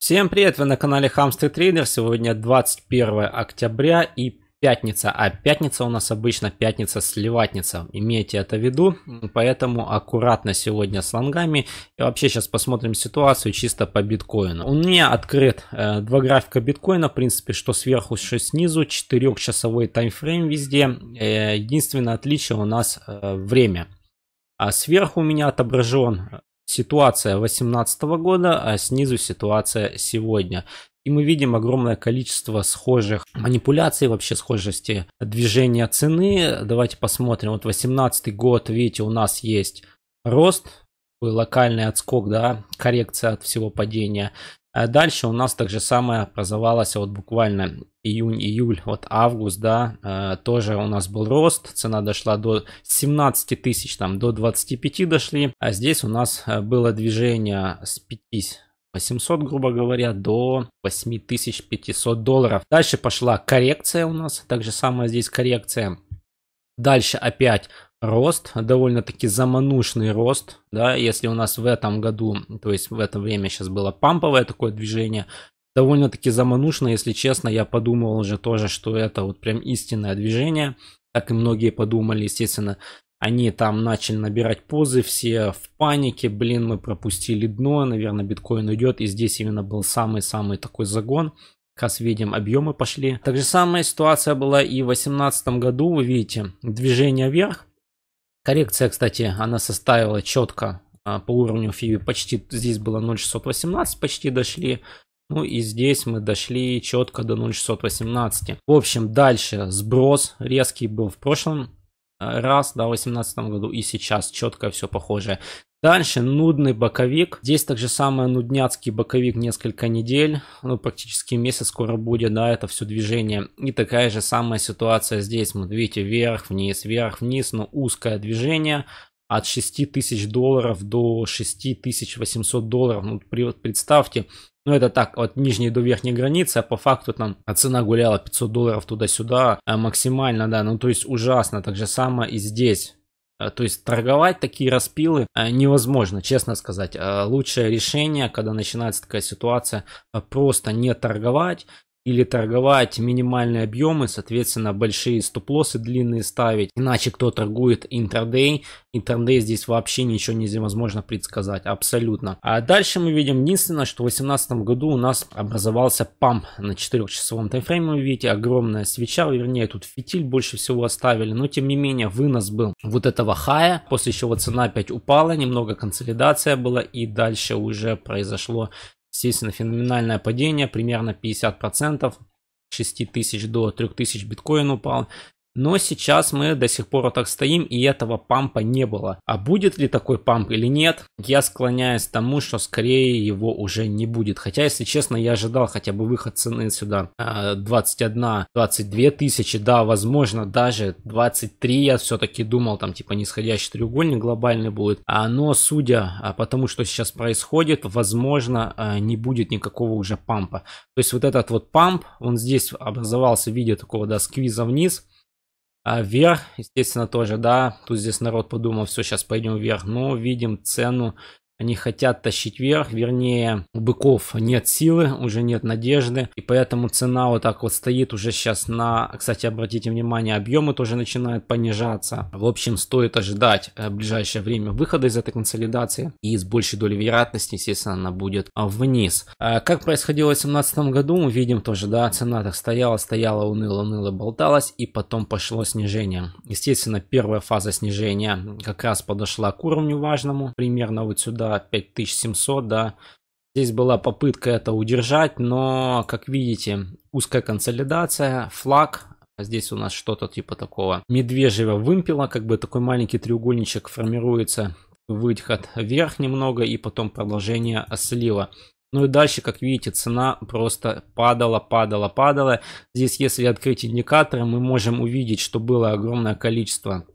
Всем привет, вы на канале Хамстый Трейдер. Сегодня 21 октября и пятница. А пятница у нас обычно пятница-сливатница. Имейте это в виду, поэтому аккуратно сегодня с лонгами. И вообще сейчас посмотрим ситуацию чисто по биткоину. У меня открыт э, два графика биткоина, в принципе, что сверху, что снизу. Четырехчасовой таймфрейм везде. Э, единственное отличие у нас э, время. А сверху у меня отображен ситуация 2018 года, а снизу ситуация сегодня. И мы видим огромное количество схожих манипуляций, вообще схожести движения цены. Давайте посмотрим. Вот 2018 год, видите, у нас есть рост, локальный отскок, да, коррекция от всего падения. Э, дальше у нас так же самое образовалось вот буквально июнь-июль, вот август, да, э, тоже у нас был рост, цена дошла до 17 тысяч, там до 25 дошли, а здесь у нас э, было движение с 5 800, грубо говоря, до 8500 долларов. Дальше пошла коррекция у нас, так же самое здесь коррекция. Дальше опять рост, довольно-таки заманушный рост, да, если у нас в этом году, то есть в это время сейчас было памповое такое движение, довольно-таки заманушно, если честно, я подумал уже тоже, что это вот прям истинное движение, так и многие подумали, естественно, они там начали набирать позы, все в панике, блин, мы пропустили дно, наверное, биткоин уйдет, и здесь именно был самый-самый такой загон, как видим, объемы пошли. Так же самая ситуация была и в 2018 году, вы видите, движение вверх. Коррекция, кстати, она составила четко а, по уровню фиби. Почти здесь было 0,618, почти дошли. Ну и здесь мы дошли четко до 0,618. В общем, дальше сброс резкий был в прошлом а, раз, да, в 2018 году и сейчас четко все похоже. Дальше нудный боковик. Здесь также самый нудняцкий боковик несколько недель, ну практически месяц скоро будет, да, это все движение. И такая же самая ситуация здесь, вот видите, вверх-вниз, вверх-вниз, но узкое движение от 6 тысяч долларов до 6800 долларов. Ну, представьте, ну это так, от нижней до верхней границы, а по факту там а цена гуляла 500 долларов туда-сюда а максимально, да, ну то есть ужасно. Так же самое и здесь. А, то есть торговать такие распилы а, невозможно, честно сказать. А, лучшее решение, когда начинается такая ситуация, просто не торговать, или торговать минимальные объемы, соответственно, большие стоп-лоссы длинные ставить. Иначе кто торгует интердей, интердей здесь вообще ничего невозможно предсказать, абсолютно. А дальше мы видим единственное, что в 2018 году у нас образовался памп на 4-часовом таймфрейме, вы видите, огромная свеча, вернее, тут фитиль больше всего оставили, но тем не менее вынос был вот этого хая, после чего цена опять упала, немного консолидация была и дальше уже произошло Естественно, феноменальное падение, примерно 50%, 6 тысяч до тысяч биткоин упал. Но сейчас мы до сих пор вот так стоим, и этого пампа не было. А будет ли такой памп или нет, я склоняюсь к тому, что скорее его уже не будет. Хотя, если честно, я ожидал хотя бы выход цены сюда 21-22 а, тысячи, да, возможно, даже 23, я все-таки думал, там типа нисходящий треугольник глобальный будет. А Но судя а, по тому, что сейчас происходит, возможно, не будет никакого уже пампа. То есть вот этот вот памп, он здесь образовался в виде такого, да, сквиза вниз, а вверх, естественно, тоже, да, тут здесь народ подумал, все, сейчас пойдем вверх, но видим цену они хотят тащить вверх, вернее, у быков нет силы, уже нет надежды, и поэтому цена вот так вот стоит уже сейчас на... Кстати, обратите внимание, объемы тоже начинают понижаться. В общем, стоит ожидать в э, ближайшее время выхода из этой консолидации, и с большей долей вероятности, естественно, она будет э, вниз. Э, как происходило в 2017 году, мы видим тоже, да, цена так стояла, стояла, уныло, уныло, болталась, и потом пошло снижение. Естественно, первая фаза снижения как раз подошла к уровню важному, примерно вот сюда, 5700, да. Здесь была попытка это удержать, но, как видите, узкая консолидация, флаг, Здесь у нас что-то типа такого медвежьего вымпела, как бы такой маленький треугольничек формируется, выход вверх немного и потом продолжение слива. Ну и дальше, как видите, цена просто падала, падала, падала. Здесь, если открыть индикаторы, мы можем увидеть, что было огромное количество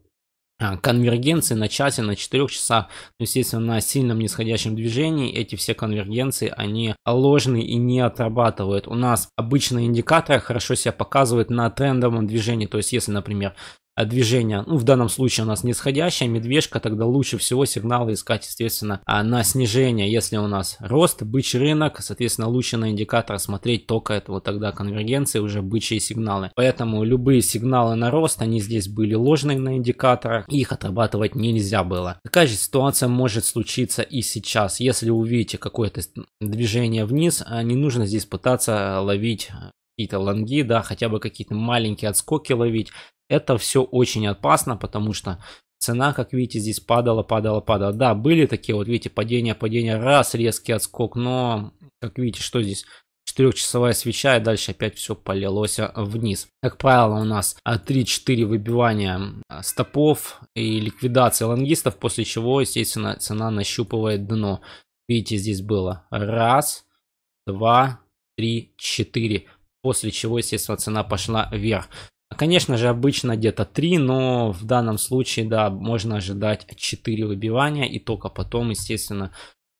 а, конвергенции на часе, на 4 часах, естественно, на сильном нисходящем движении эти все конвергенции, они ложны и не отрабатывают. У нас обычные индикаторы хорошо себя показывают на трендовом движении, то есть если, например, а, движение, ну в данном случае у нас нисходящая медвежка, тогда лучше всего сигналы искать, естественно, а, на снижение. Если у нас рост, бычий рынок, соответственно, лучше на индикатор смотреть только этого тогда конвергенции, уже бычьи сигналы. Поэтому любые сигналы на рост, они здесь были ложные на индикаторах их отрабатывать нельзя было. Такая же ситуация может случиться и сейчас. Если увидите какое-то движение вниз, а, не нужно здесь пытаться ловить какие-то лонги, да, хотя бы какие-то маленькие отскоки ловить. Это все очень опасно, потому что цена, как видите, здесь падала, падала, падала. Да, были такие вот, видите, падения, падения, раз, резкий отскок, но, как видите, что здесь? Четырехчасовая свеча, и дальше опять все полилось вниз. Как правило, у нас 3-4 а, выбивания а, стопов и ликвидация лонгистов, после чего, естественно, цена нащупывает дно. Видите, здесь было раз, два, три, четыре. После чего, естественно, цена пошла вверх. Конечно же, обычно где-то 3, но в данном случае, да, можно ожидать 4 выбивания, и только потом, естественно,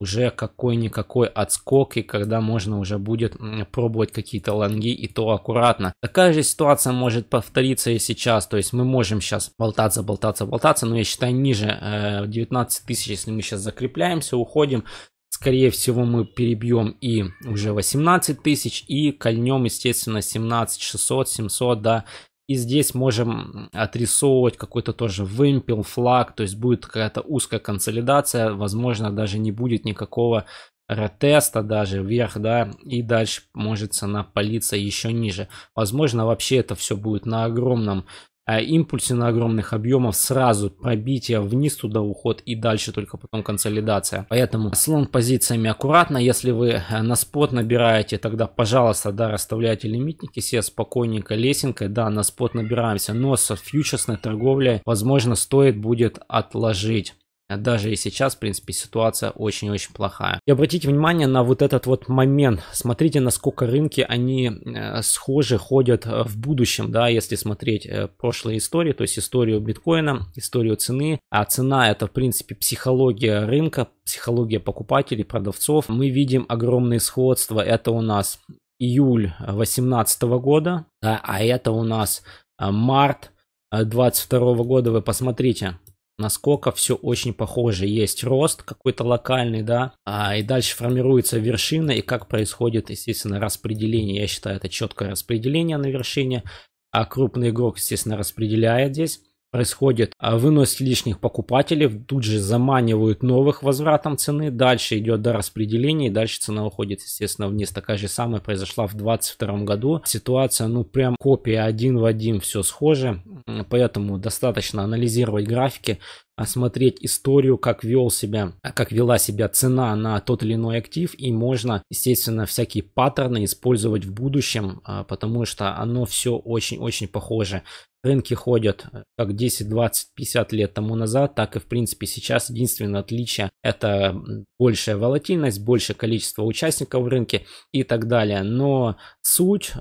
уже какой-никакой отскок, и когда можно уже будет пробовать какие-то лонги, и то аккуратно. Такая же ситуация может повториться и сейчас, то есть мы можем сейчас болтаться, болтаться, болтаться, но я считаю ниже 19 э, тысяч, если мы сейчас закрепляемся, уходим, скорее всего мы перебьем и уже 18 тысяч и кольнем естественно 17 600 700 да и здесь можем отрисовывать какой-то тоже вымпел, флаг, то есть будет какая-то узкая консолидация, возможно, даже не будет никакого ретеста даже вверх, да, и дальше может цена палиться еще ниже. Возможно, вообще это все будет на огромном Э, импульсе на огромных объемов, сразу пробитие вниз туда уход и дальше только потом консолидация. Поэтому слон позициями аккуратно, если вы э, на спот набираете, тогда пожалуйста, да, расставляйте лимитники все спокойненько лесенкой, да, на спот набираемся, но со фьючерсной торговлей возможно стоит будет отложить даже и сейчас, в принципе, ситуация очень-очень плохая. И обратите внимание на вот этот вот момент. Смотрите, насколько рынки, они э, схожи ходят э, в будущем, да, если смотреть э, прошлые истории, то есть историю биткоина, историю цены. А цена это, в принципе, психология рынка, психология покупателей, продавцов. Мы видим огромные сходства. Это у нас июль 2018 года, а это у нас март 2022 года. Вы посмотрите, насколько все очень похоже. Есть рост какой-то локальный, да, а, и дальше формируется вершина, и как происходит, естественно, распределение. Я считаю, это четкое распределение на вершине, а крупный игрок, естественно, распределяет здесь происходит а вынос лишних покупателей, тут же заманивают новых возвратом цены, дальше идет до распределения, и дальше цена уходит, естественно, вниз. Такая же самая произошла в 2022 году. Ситуация, ну, прям копия один в один, все схоже, поэтому достаточно анализировать графики, осмотреть историю, как вел себя, как вела себя цена на тот или иной актив, и можно, естественно, всякие паттерны использовать в будущем, а, потому что оно все очень-очень похоже рынки ходят э, как 10, 20, 50 лет тому назад, так и в принципе сейчас. Единственное отличие это большая волатильность, большее количество участников в рынке и так далее. Но суть э,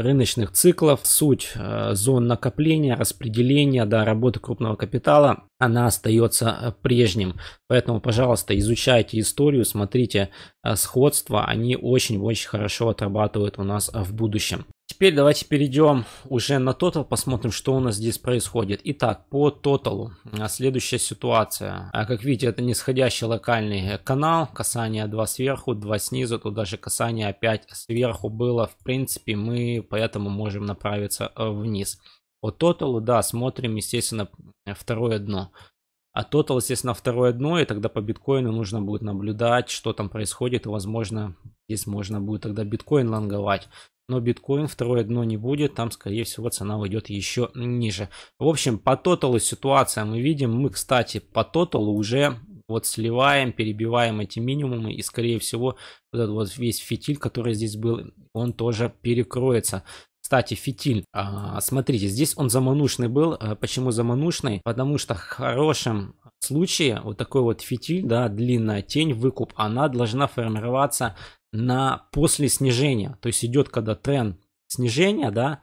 рыночных циклов, суть э, зон накопления, распределения, да, работы крупного капитала, она остается э, прежним. Поэтому, пожалуйста, изучайте историю, смотрите э, сходства, они очень-очень хорошо отрабатывают у нас э, в будущем. Теперь давайте перейдем уже на тотал, посмотрим, что у нас здесь происходит. Итак, по тоталу следующая ситуация. А, как видите, это нисходящий локальный канал, касание 2 сверху, 2 снизу, тут даже касание опять сверху было. В принципе, мы поэтому можем направиться э, вниз. По тоталу, да, смотрим, естественно, второе дно. А тотал, естественно, второе дно, и тогда по биткоину нужно будет наблюдать, что там происходит, и, возможно, здесь можно будет тогда биткоин лонговать но биткоин второе дно не будет, там, скорее всего, цена уйдет еще ниже. В общем, по тоталу ситуация мы видим, мы, кстати, по тоталу уже вот сливаем, перебиваем эти минимумы, и, скорее всего, вот этот вот весь фитиль, который здесь был, он тоже перекроется. Кстати, фитиль, а, смотрите, здесь он заманушный был. А, почему заманушный? Потому что в хорошем случае вот такой вот фитиль, да, длинная тень, выкуп, она должна формироваться на после снижения. То есть идет, когда тренд снижения, да,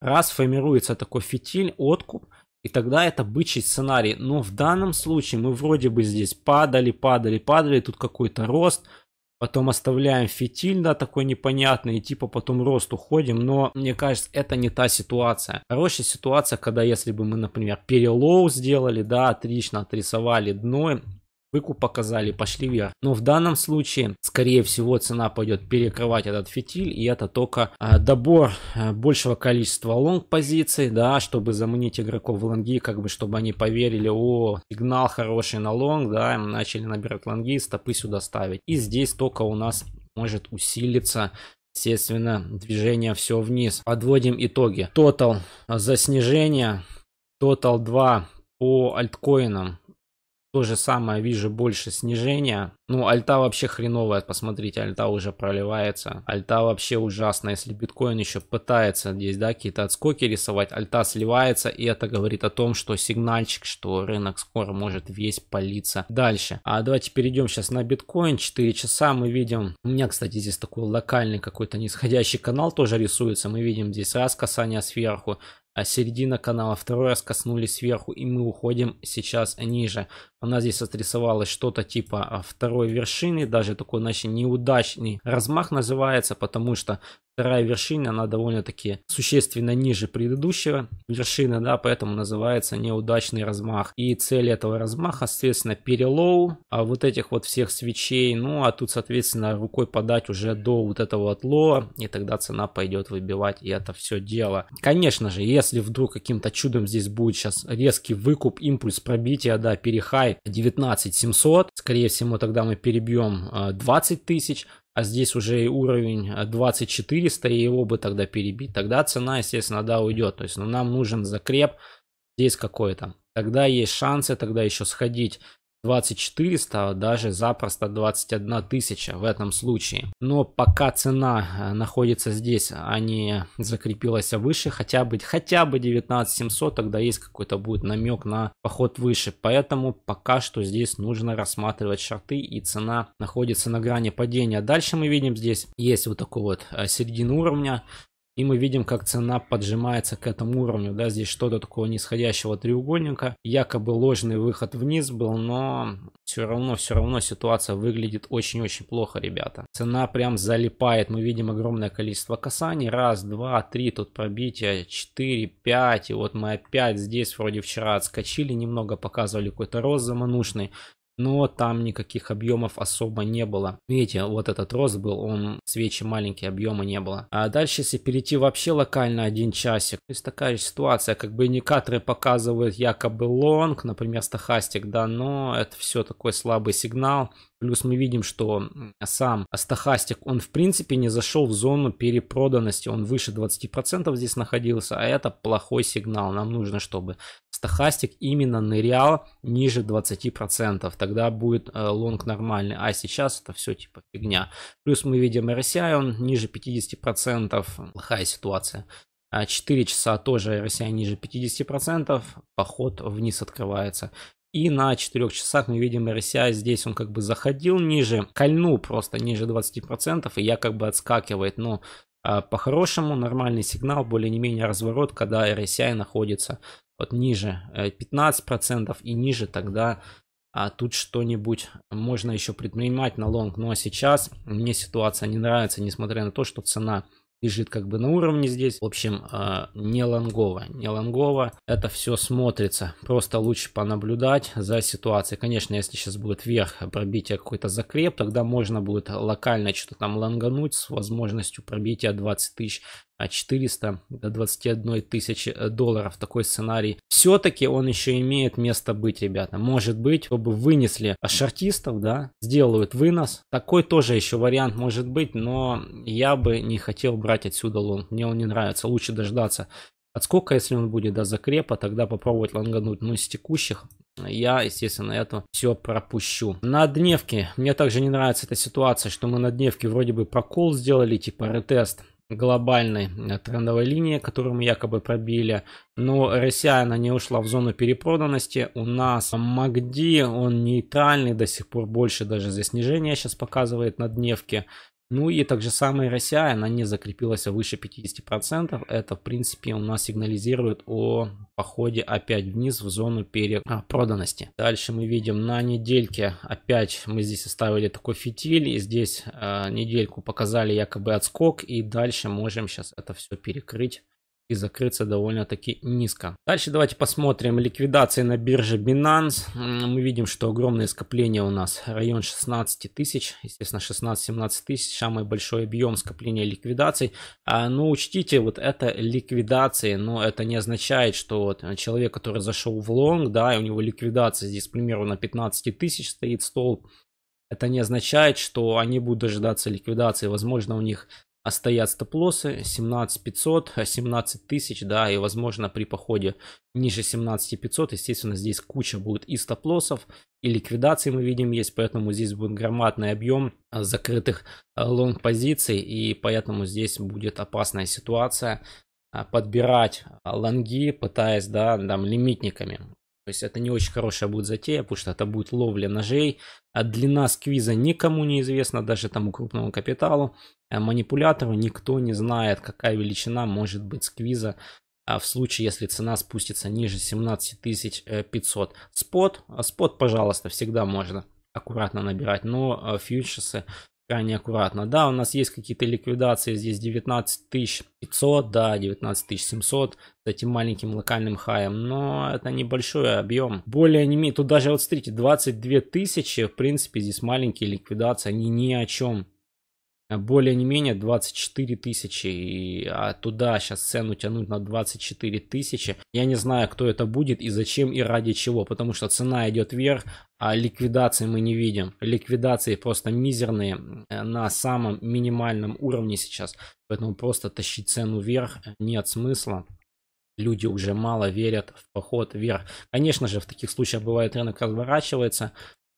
раз формируется такой фитиль, откуп, и тогда это бычий сценарий. Но в данном случае мы вроде бы здесь падали, падали, падали, тут какой-то рост, потом оставляем фитиль, да, такой непонятный, и типа потом рост уходим, но мне кажется, это не та ситуация. Хорошая ситуация, когда если бы мы, например, перелоу сделали, да, отлично отрисовали дно, выкуп показали, пошли вверх. Но в данном случае, скорее всего, цена пойдет перекрывать этот фитиль, и это только а, добор а, большего количества лонг позиций, да, чтобы заманить игроков в лонги, как бы, чтобы они поверили, о, сигнал хороший на лонг, да, начали набирать лонги, стопы сюда ставить. И здесь только у нас может усилиться Естественно, движение все вниз. Подводим итоги. Тотал за снижение. Тотал 2 по альткоинам то же самое, вижу больше снижения. Ну, альта вообще хреновая, посмотрите, альта уже проливается. Альта вообще ужасно, если биткоин еще пытается здесь, да, какие-то отскоки рисовать, альта сливается, и это говорит о том, что сигнальчик, что рынок скоро может весь палиться дальше. А давайте перейдем сейчас на биткоин, 4 часа мы видим, у меня, кстати, здесь такой локальный какой-то нисходящий канал тоже рисуется, мы видим здесь раз касание сверху, а середина канала, второй раз коснулись сверху, и мы уходим сейчас ниже. Она здесь отрисовалась что-то типа а, второй вершины, даже такой, значит, неудачный размах называется, потому что вторая вершина, она довольно-таки существенно ниже предыдущего вершины, да, поэтому называется неудачный размах. И цель этого размаха, соответственно, перелоу а вот этих вот всех свечей, ну, а тут, соответственно, рукой подать уже до вот этого вот лоа, и тогда цена пойдет выбивать, и это все дело. Конечно же, если вдруг каким-то чудом здесь будет сейчас резкий выкуп, импульс пробития, да, перехай 19 700, скорее всего, тогда мы перебьем 20 э, тысяч, а здесь уже уровень 2400, а, и его бы тогда перебить, тогда цена, естественно, да, уйдет. То есть ну, нам нужен закреп здесь какой-то. Тогда есть шансы, тогда еще сходить 24 стало а даже запросто 21 тысяча в этом случае. Но пока цена э, находится здесь, а не закрепилась выше, хотя бы, хотя бы 19 700, тогда есть какой-то будет намек на поход выше. Поэтому пока что здесь нужно рассматривать шарты и цена находится на грани падения. Дальше мы видим здесь есть вот такой вот э, середина уровня, и мы видим, как цена поджимается к этому уровню. Да, здесь что-то такого нисходящего треугольника. Якобы ложный выход вниз был, но все равно, все равно ситуация выглядит очень-очень плохо, ребята. Цена прям залипает. Мы видим огромное количество касаний. Раз, два, три, тут пробитие, четыре, пять. И вот мы опять здесь вроде вчера отскочили немного, показывали какой-то рост заманушный но там никаких объемов особо не было. Видите, вот этот рост был, он свечи маленькие, объема не было. А дальше, если перейти вообще локально один часик, то есть такая ситуация, как бы индикаторы показывают якобы лонг, например, стахастик, да, но это все такой слабый сигнал, Плюс мы видим, что сам стохастик, он в принципе не зашел в зону перепроданности, он выше 20% здесь находился, а это плохой сигнал. Нам нужно, чтобы стохастик именно нырял ниже 20%, тогда будет э, лонг нормальный, а сейчас это все типа фигня. Плюс мы видим RSI, он ниже 50%, плохая ситуация. 4 а часа тоже RSI ниже 50%, поход вниз открывается. И на 4 часах мы видим RSI, здесь он как бы заходил ниже, кольнул просто ниже 20% и я как бы отскакивает. Но а по-хорошему нормальный сигнал, более не менее разворот, когда RSI находится вот ниже 15% э, и ниже, тогда а тут что-нибудь можно еще предпринимать на лонг. Ну а сейчас мне ситуация не нравится, несмотря на то, что цена лежит как бы на уровне здесь. В общем, а, не лонгово. Не лонгово. Это все смотрится. Просто лучше понаблюдать за ситуацией. Конечно, если сейчас будет вверх пробитие какой-то закреп, тогда можно будет локально что-то там лонгануть с возможностью пробития 20 тысяч 400 до 21 тысячи э, долларов такой сценарий. Все-таки он еще имеет место быть, ребята. Может быть, чтобы вынесли шартистов, да, сделают вынос. Такой тоже еще вариант может быть, но я бы не хотел брать отсюда лонг. Мне он не нравится. Лучше дождаться отскока, если он будет до закрепа, тогда попробовать лонгануть. Но ну, из текущих я, естественно, это все пропущу. На дневке. Мне также не нравится эта ситуация, что мы на дневке вроде бы прокол сделали, типа ретест глобальной э, трендовой линии, которую мы якобы пробили. Но Россия она не ушла в зону перепроданности. У нас Магди он нейтральный до сих пор больше даже за снижение сейчас показывает на дневке. Ну и так же самое RSI, она не закрепилась выше 50%. Это, в принципе, у нас сигнализирует о походе опять вниз в зону перепроданности. Дальше мы видим на недельке опять мы здесь оставили такой фитиль. И здесь э, недельку показали якобы отскок. И дальше можем сейчас это все перекрыть и закрыться довольно-таки низко. Дальше давайте посмотрим ликвидации на бирже Binance. Мы видим, что огромное скопление у нас, район 16 тысяч, естественно 16-17 тысяч, самый большой объем скопления ликвидаций. А, но ну, учтите, вот это ликвидации, но это не означает, что вот человек, который зашел в лонг, да, и у него ликвидация здесь примерно 15 тысяч стоит столб, это не означает, что они будут дожидаться ликвидации. Возможно, у них а стоят стоп-лоссы 17 500, 17 тысяч, да, и возможно при походе ниже 17 500, естественно, здесь куча будет и стоп-лоссов, и ликвидации мы видим есть, поэтому здесь будет громадный объем а, закрытых а, лонг-позиций, и поэтому здесь будет опасная ситуация а, подбирать лонги, пытаясь, да, там, лимитниками. То есть это не очень хорошая будет затея, потому что это будет ловля ножей. А длина сквиза никому не известна, даже тому крупному капиталу. А манипулятору никто не знает, какая величина может быть сквиза а в случае, если цена спустится ниже 17500. Э, спот, спот, пожалуйста, всегда можно аккуратно набирать, но э, фьючерсы крайне аккуратно. Да, у нас есть какие-то ликвидации, здесь 19500, да, 19700 с этим маленьким локальным хаем, но это небольшой объем. Более не имеет, тут даже вот смотрите, 22 тысячи, в принципе, здесь маленькие ликвидации, они ни о чем. Э, более не менее 24 тысячи, и а туда сейчас цену тянуть на 24 тысячи. Я не знаю, кто это будет и зачем и ради чего, потому что цена идет вверх, а ликвидации мы не видим. Ликвидации просто мизерные э, на самом минимальном уровне сейчас, поэтому просто тащить цену вверх нет смысла люди уже мало верят в поход вверх. Конечно же, в таких случаях бывает рынок разворачивается,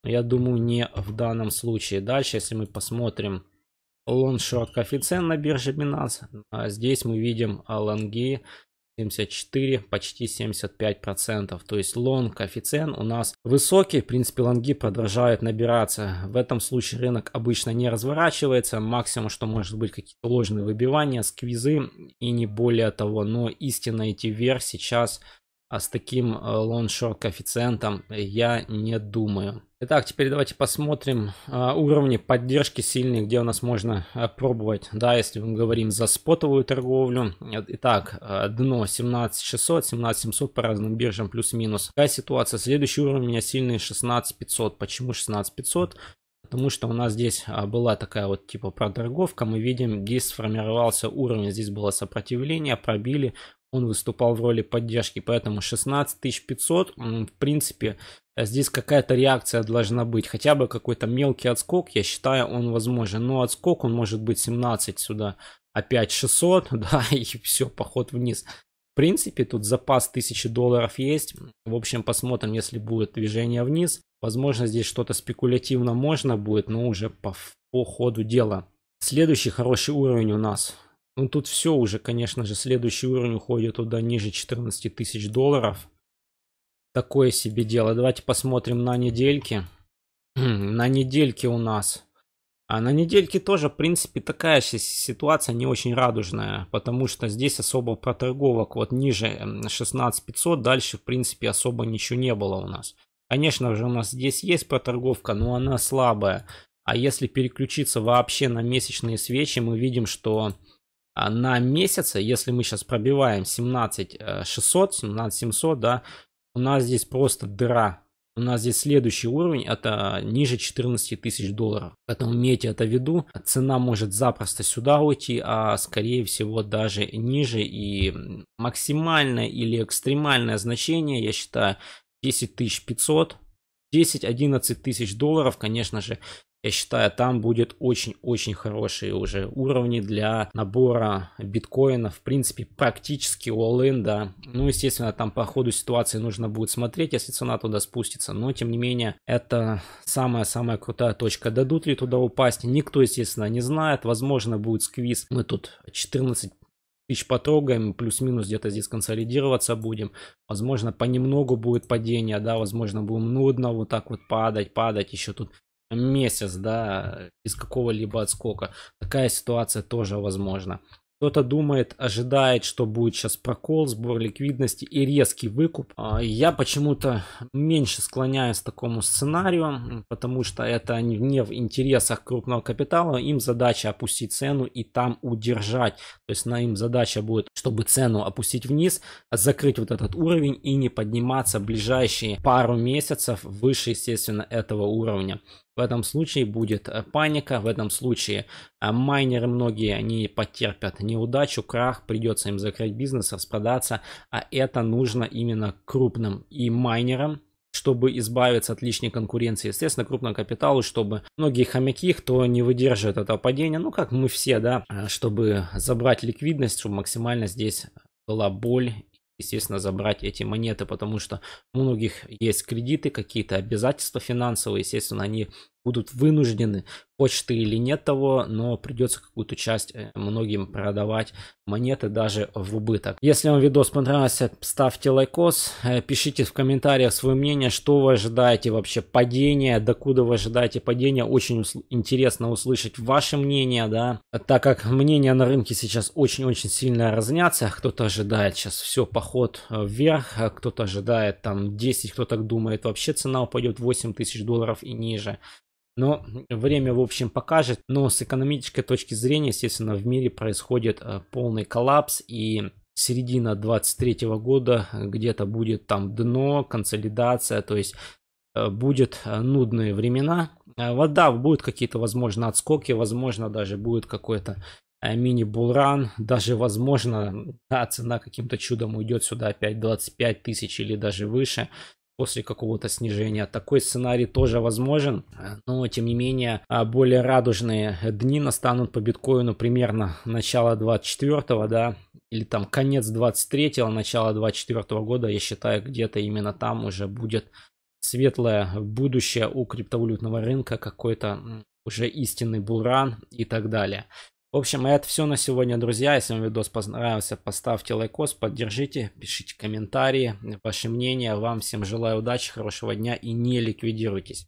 но я думаю, не в данном случае. Дальше, если мы посмотрим лоншорт коэффициент на бирже Binance. А здесь мы видим лонги 74, почти 75 процентов. То есть лонг коэффициент у нас высокий. В принципе, лонги продолжают набираться. В этом случае рынок обычно не разворачивается. Максимум, что может быть какие-то ложные выбивания, сквизы и не более того. Но истинно идти вверх сейчас а с таким э, лоншор коэффициентом я не думаю. Итак, теперь давайте посмотрим а, уровни поддержки сильные, где у нас можно а, пробовать. Да, если мы говорим за спотовую торговлю. Итак, а, дно 17600, 17700 по разным биржам плюс-минус. Какая ситуация? Следующий уровень у меня сильный 16500. Почему 16500? Потому что у нас здесь а, была такая вот типа проторговка. Мы видим, здесь сформировался уровень, здесь было сопротивление, пробили он выступал в роли поддержки, поэтому 16500, в принципе, э, здесь какая-то реакция должна быть, хотя бы какой-то мелкий отскок, я считаю, он возможен, но отскок он может быть 17 сюда, опять 600, да, и все, поход вниз. В принципе, тут запас 1000 долларов есть, в общем, посмотрим, если будет движение вниз, возможно, здесь что-то спекулятивно можно будет, но уже по, по ходу дела. Следующий хороший уровень у нас ну тут все уже, конечно же, следующий уровень уходит туда ниже 14 тысяч долларов. Такое себе дело. Давайте посмотрим на недельки. Хм, на недельки у нас. А на недельке тоже, в принципе, такая ситуация не очень радужная, потому что здесь особо проторговок вот ниже 16500, дальше, в принципе, особо ничего не было у нас. Конечно же, у нас здесь есть проторговка, но она слабая. А если переключиться вообще на месячные свечи, мы видим, что а на месяц, если мы сейчас пробиваем 17600, 17700, э, да, у нас здесь просто дыра. У нас здесь следующий уровень, это ниже 14 тысяч долларов. Поэтому имейте это в виду. Цена может запросто сюда уйти, а скорее всего даже ниже. И максимальное или экстремальное значение, я считаю, 10 500. 10-11 тысяч долларов, конечно же, я считаю, там будет очень-очень хорошие уже уровни для набора биткоина. В принципе, практически all-in, да. Ну, естественно, там по ходу ситуации нужно будет смотреть, если цена туда спустится. Но, тем не менее, это самая-самая крутая точка. Дадут ли туда упасть, никто, естественно, не знает. Возможно, будет сквиз. Мы тут 14 тысяч потрогаем, плюс-минус где-то здесь консолидироваться будем. Возможно, понемногу будет падение, да, возможно, будем нудно вот так вот падать, падать. Еще тут месяц, да, из какого-либо отскока. Такая ситуация тоже возможна. Кто-то думает, ожидает, что будет сейчас прокол, сбор ликвидности и резкий выкуп. А, я почему-то меньше склоняюсь к такому сценарию, потому что это не в интересах крупного капитала. Им задача опустить цену и там удержать. То есть на им задача будет, чтобы цену опустить вниз, закрыть вот этот уровень и не подниматься ближайшие пару месяцев выше, естественно, этого уровня. В этом случае будет э, паника, в этом случае э, майнеры многие, они потерпят неудачу, крах, придется им закрыть бизнес, распродаться, а это нужно именно крупным и майнерам, чтобы избавиться от лишней конкуренции, естественно, крупному капиталу, чтобы многие хомяки, кто не выдерживает этого падения, ну как мы все, да, э, чтобы забрать ликвидность, чтобы максимально здесь была боль естественно, забрать эти монеты, потому что у многих есть кредиты, какие-то обязательства финансовые, естественно, они будут вынуждены, почты или нет того, но придется какую-то часть э, многим продавать монеты даже в убыток. Если вам видос понравился, ставьте лайкос, э, пишите в комментариях свое мнение, что вы ожидаете вообще падения, докуда вы ожидаете падения. Очень усл интересно услышать ваше мнение, да, так как мнения на рынке сейчас очень-очень сильно разнятся. Кто-то ожидает сейчас все поход э, вверх, а кто-то ожидает там 10, кто так думает вообще цена упадет 8 тысяч долларов и ниже. Но время, в общем, покажет. Но с экономической точки зрения, естественно, в мире происходит э, полный коллапс. И середина 23 года где-то будет там дно, консолидация. То есть э, будет э, нудные времена. Вода будут какие-то, возможно, отскоки, возможно, даже будет какой-то мини-булран, даже, возможно, да, цена каким-то чудом уйдет сюда опять 25 тысяч или даже выше после какого-то снижения. Такой сценарий тоже возможен, э, но тем не менее а, более радужные дни настанут по биткоину примерно начало 24-го, да, или там конец 23-го, начало 24-го года, я считаю, где-то именно там уже будет светлое будущее у криптовалютного рынка, какой-то уже истинный булран и так далее. В общем, это все на сегодня, друзья. Если вам видос понравился, поставьте лайкос, поддержите, пишите комментарии, ваше мнение. Вам всем желаю удачи, хорошего дня и не ликвидируйтесь.